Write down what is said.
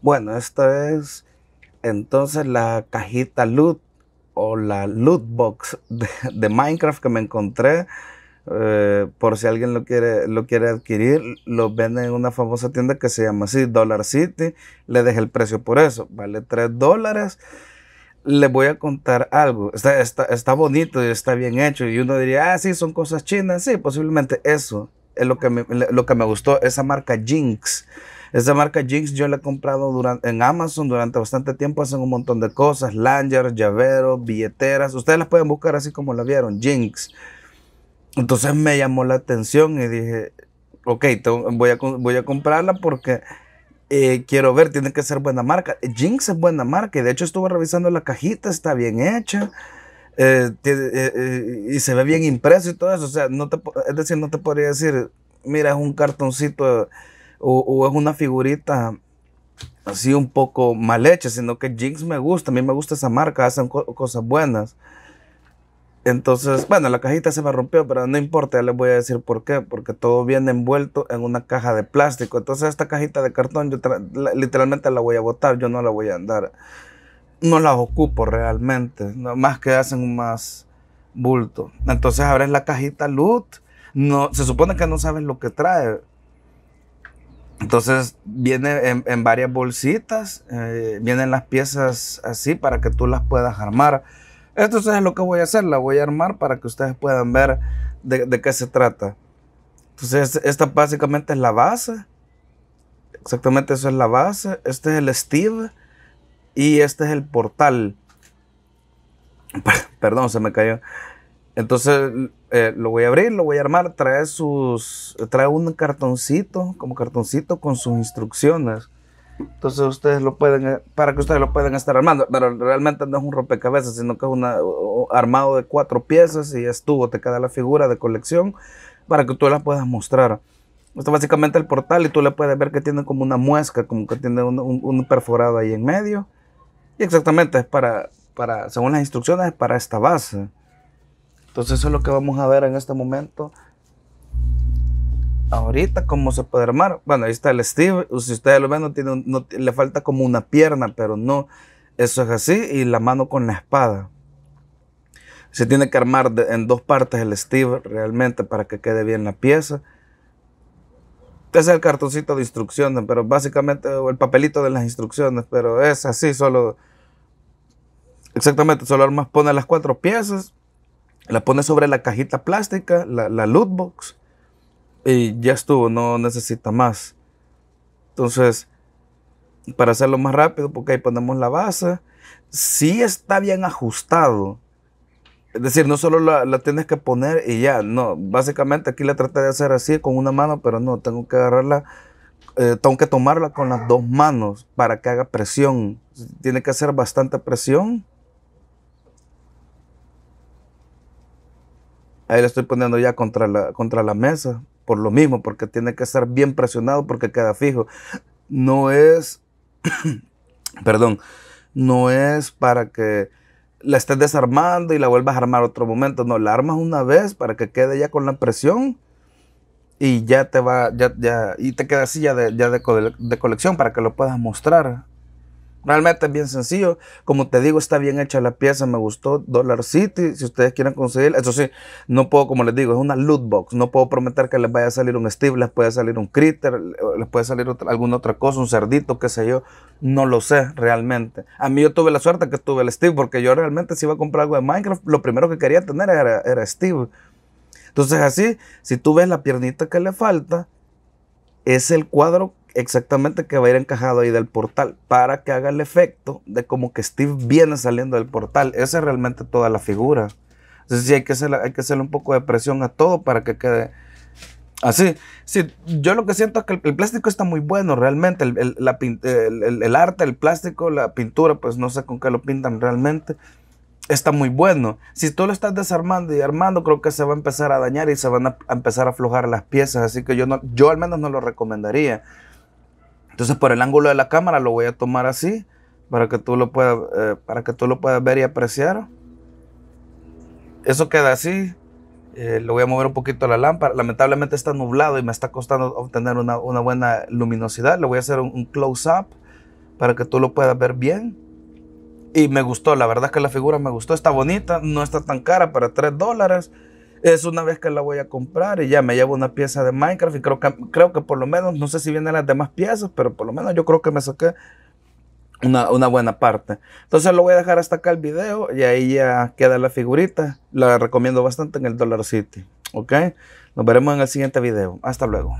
Bueno, esta es entonces la cajita loot o la loot box de, Minecraft que me encontré. Eh, por si alguien lo quiere, lo quiere adquirir, lo venden en una famosa tienda que se llama así, Dollar City. Le dejé el precio por eso, vale 3 dólares. Le voy a contar algo, está, bonito y está bien hecho. Y uno diría, ah, sí, son cosas chinas. Sí, posiblemente eso es lo que lo que me gustó, esa marca Jinx esa marca Jinx yo la he comprado durante, en Amazon durante bastante tiempo. Hacen un montón de cosas, Langer, llavero, billeteras. Ustedes las pueden buscar así como la vieron, Jinx. Entonces me llamó la atención y dije, ok, voy, a, voy a comprarla porque... Eh, quiero ver, tiene que ser buena marca. Jinx es buena marca y de hecho estuve revisando la cajita, está bien hecha eh, eh, y se ve bien impreso y todo eso. O sea, no es decir, no te podría decir, mira, es un cartoncito o, es una figurita así un poco mal hecha, sino que Jinx me gusta, a mí me gusta esa marca, hacen cosas buenas. Entonces, bueno, la cajita se me rompió, pero no importa, ya les voy a decir por qué, porque todo viene envuelto en una caja de plástico. Entonces, esta cajita de cartón yo literalmente la voy a botar, yo no la voy a andar. No la ocupo realmente, más que hacen más bulto. Entonces, abres la cajita loot, no, se supone que no sabes lo que trae, entonces viene en, varias bolsitas, eh, vienen las piezas así para que tú las puedas armar. Esto es lo que voy a hacer, la voy a armar para que ustedes puedan ver de, de qué se trata. Entonces esta básicamente es la base, exactamente eso es la base, este es el Steve y este es el portal. Perdón, se me cayó. Entonces eh, lo voy a abrir, lo voy a armar, trae sus, trae un cartoncito, como cartoncito con sus instrucciones. Entonces ustedes lo pueden, eh, para que ustedes lo puedan estar armando, pero realmente no es un rompecabezas, sino que es un armado de cuatro piezas y estuvo, te queda la figura de colección para que tú la puedas mostrar. Esto básicamente el portal y tú le puedes ver que tiene como una muesca, como que tiene un, un perforado ahí en medio. Y exactamente es para, para, según las instrucciones, es para esta base. Entonces eso es lo que vamos a ver en este momento. Ahorita, cómo se puede armar. Bueno, ahí está el Steve. Si ustedes lo ven, tiene, le falta como una pierna, pero no. Eso es así. Y la mano con la espada. Se tiene que armar en dos partes el Steve realmente para que quede bien la pieza. Este es el cartoncito de instrucciones, pero básicamente, o el papelito de las instrucciones, pero es así, solo. Exactamente, solo armas, pone las cuatro piezas la pones sobre la cajita plástica, la, la loot box, y ya estuvo, no necesita más. Entonces, para hacerlo más rápido, porque ahí ponemos la base, sí está bien ajustado. Es decir, no solo la, tienes que poner y ya, no. Básicamente aquí la traté de hacer así con una mano, pero no, tengo que agarrarla, eh, tengo que tomarla con las dos manos para que haga presión. Tiene que hacer bastante presión Ahí le estoy poniendo ya contra la, contra la mesa, por lo mismo, porque tiene que estar bien presionado porque queda fijo. No es, perdón, no es para que la estés desarmando y la vuelvas a armar otro momento. No, la armas una vez para que quede ya con la presión y ya te va, ya, ya, y te queda así ya de, ya de, de colección para que lo puedas mostrar Realmente es bien sencillo. Como te digo, está bien hecha la pieza, me gustó. Dollar City, si ustedes quieren conseguir. Eso sí, no puedo, como les digo, es una loot box. No puedo prometer que les vaya a salir un Steve, les puede salir un Critter, les puede salir alguna otra cosa, un cerdito, qué sé yo. No lo sé realmente. A mí yo tuve la suerte que tuve el Steve, porque yo realmente si iba a comprar algo de Minecraft, lo primero que quería tener era, era Steve. Entonces así, si tú ves la piernita que le falta, es el cuadro exactamente que va a ir encajado ahí del portal para que haga el efecto de como que Steve viene saliendo del portal. Esa es realmente toda la figura. Entonces sí hay que hacerle, hay que hacerle un poco de presión a todo para que quede así. Sí, yo lo que siento es que el, plástico está muy bueno realmente. El, la, el, arte, el plástico, la pintura, pues no sé con qué lo pintan realmente. Está muy bueno. Si tú lo estás desarmando y armando, creo que se va a empezar a dañar y se van a, empezar a aflojar las piezas. Así que yo, no, yo al menos no lo recomendaría. Entonces, por el ángulo de la cámara lo voy a tomar así para que tú lo puedas, eh, para que tú lo puedas ver y apreciar. Eso queda así. Eh, lo voy a mover un poquito la lámpara. Lamentablemente está nublado y me está costando obtener una, buena luminosidad. Le voy a hacer un, close-up para que tú lo puedas ver bien. Y me gustó, la verdad es que la figura me gustó. Está bonita, no está tan cara para 3 dólares. Es una vez que la voy a comprar y ya me llevo una pieza de Minecraft y creo que, creo que por lo menos, no sé si vienen las demás piezas, pero por lo menos yo creo que me saqué una, una, buena parte. Entonces lo voy a dejar hasta acá el video y ahí ya queda la figurita. La recomiendo bastante en el Dollar City. ¿Ok? Nos veremos en el siguiente video. Hasta luego.